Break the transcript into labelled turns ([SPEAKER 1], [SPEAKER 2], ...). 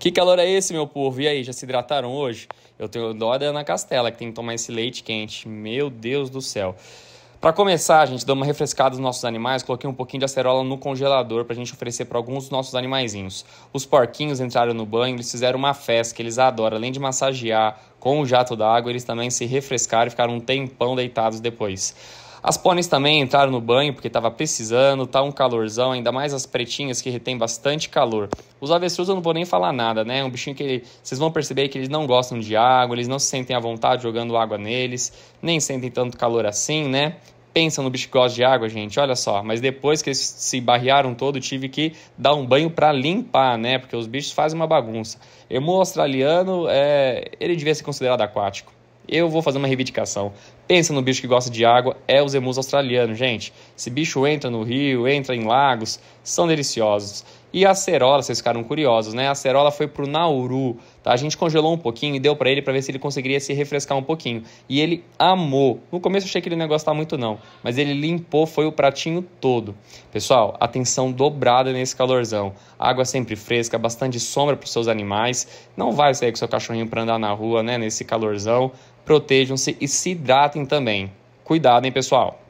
[SPEAKER 1] Que calor é esse, meu povo? E aí, já se hidrataram hoje? Eu tenho dó da Ana Castela, que tem que tomar esse leite quente. Meu Deus do céu. Para começar, gente, dando uma refrescada nos nossos animais, coloquei um pouquinho de acerola no congelador para a gente oferecer para alguns dos nossos animaizinhos. Os porquinhos entraram no banho, eles fizeram uma festa que eles adoram. Além de massagear com o jato d'água, eles também se refrescaram e ficaram um tempão deitados depois. As pôneis também entraram no banho porque estava precisando, tá um calorzão, ainda mais as pretinhas que retém bastante calor. Os avestruz eu não vou nem falar nada, né? É um bichinho que ele, vocês vão perceber que eles não gostam de água, eles não se sentem à vontade jogando água neles, nem sentem tanto calor assim, né? Pensa no bicho que gosta de água, gente, olha só. Mas depois que eles se barrearam todo, tive que dar um banho para limpar, né? Porque os bichos fazem uma bagunça. o australiano, é... ele devia ser considerado aquático eu vou fazer uma reivindicação. Pensa no bicho que gosta de água, é os emus australianos, gente. Esse bicho entra no rio, entra em lagos, são deliciosos. E a acerola, vocês ficaram curiosos, né? A acerola foi pro Nauru, tá? A gente congelou um pouquinho e deu para ele para ver se ele conseguiria se refrescar um pouquinho. E ele amou. No começo eu achei que ele não ia gostar muito não, mas ele limpou foi o pratinho todo. Pessoal, atenção dobrada nesse calorzão. Água sempre fresca, bastante sombra para os seus animais. Não vai sair com seu cachorrinho para andar na rua, né, nesse calorzão protejam-se e se hidratem também. Cuidado, hein, pessoal!